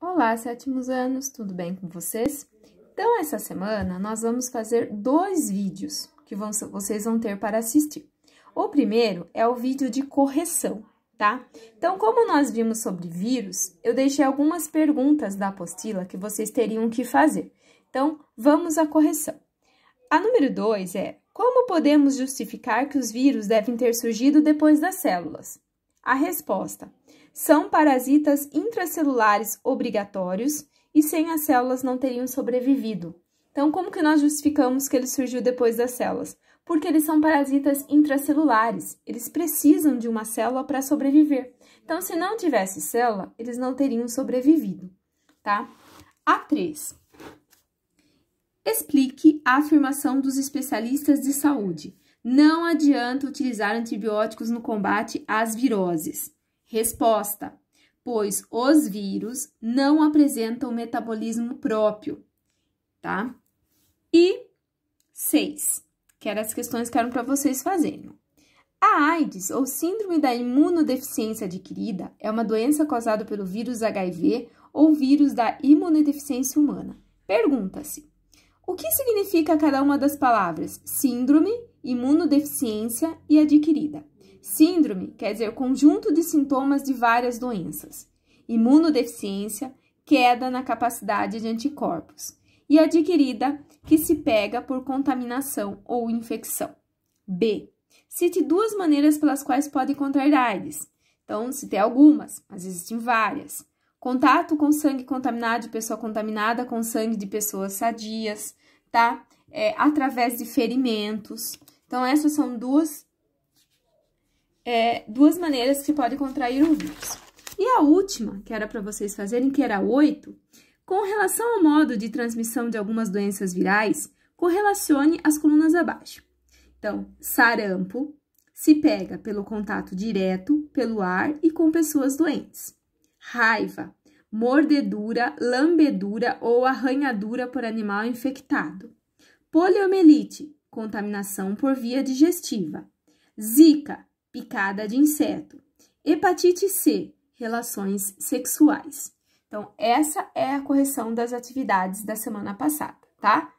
Olá, sétimos anos, tudo bem com vocês? Então, essa semana nós vamos fazer dois vídeos que vão, vocês vão ter para assistir. O primeiro é o vídeo de correção, tá? Então, como nós vimos sobre vírus, eu deixei algumas perguntas da apostila que vocês teriam que fazer. Então, vamos à correção. A número 2 é: como podemos justificar que os vírus devem ter surgido depois das células? A resposta: são parasitas intracelulares obrigatórios e sem as células não teriam sobrevivido. Então, como que nós justificamos que ele surgiu depois das células? Porque eles são parasitas intracelulares, eles precisam de uma célula para sobreviver. Então, se não tivesse célula, eles não teriam sobrevivido, tá? A3. Explique a afirmação dos especialistas de saúde. Não adianta utilizar antibióticos no combate às viroses. Resposta: pois os vírus não apresentam metabolismo próprio, tá? E seis, que eram as questões que eram para vocês fazerem. A AIDS, ou Síndrome da Imunodeficiência Adquirida, é uma doença causada pelo vírus HIV ou vírus da imunodeficiência humana. Pergunta-se: o que significa cada uma das palavras síndrome, imunodeficiência e adquirida? Síndrome quer dizer conjunto de sintomas de várias doenças. Imunodeficiência, queda na capacidade de anticorpos. E adquirida, que se pega por contaminação ou infecção. B. Cite duas maneiras pelas quais pode contrair AIDS. Então, citei algumas, mas existem várias. Contato com sangue contaminado de pessoa contaminada com sangue de pessoas sadias, tá? É, através de ferimentos. Então, essas são duas é, duas maneiras que pode contrair o vírus. E a última, que era para vocês fazerem, que era 8, com relação ao modo de transmissão de algumas doenças virais, correlacione as colunas abaixo. Então, sarampo se pega pelo contato direto, pelo ar e com pessoas doentes. Raiva, mordedura, lambedura ou arranhadura por animal infectado. Poliomielite, contaminação por via digestiva. Zika, picada de inseto. Hepatite C, relações sexuais. Então, essa é a correção das atividades da semana passada, tá?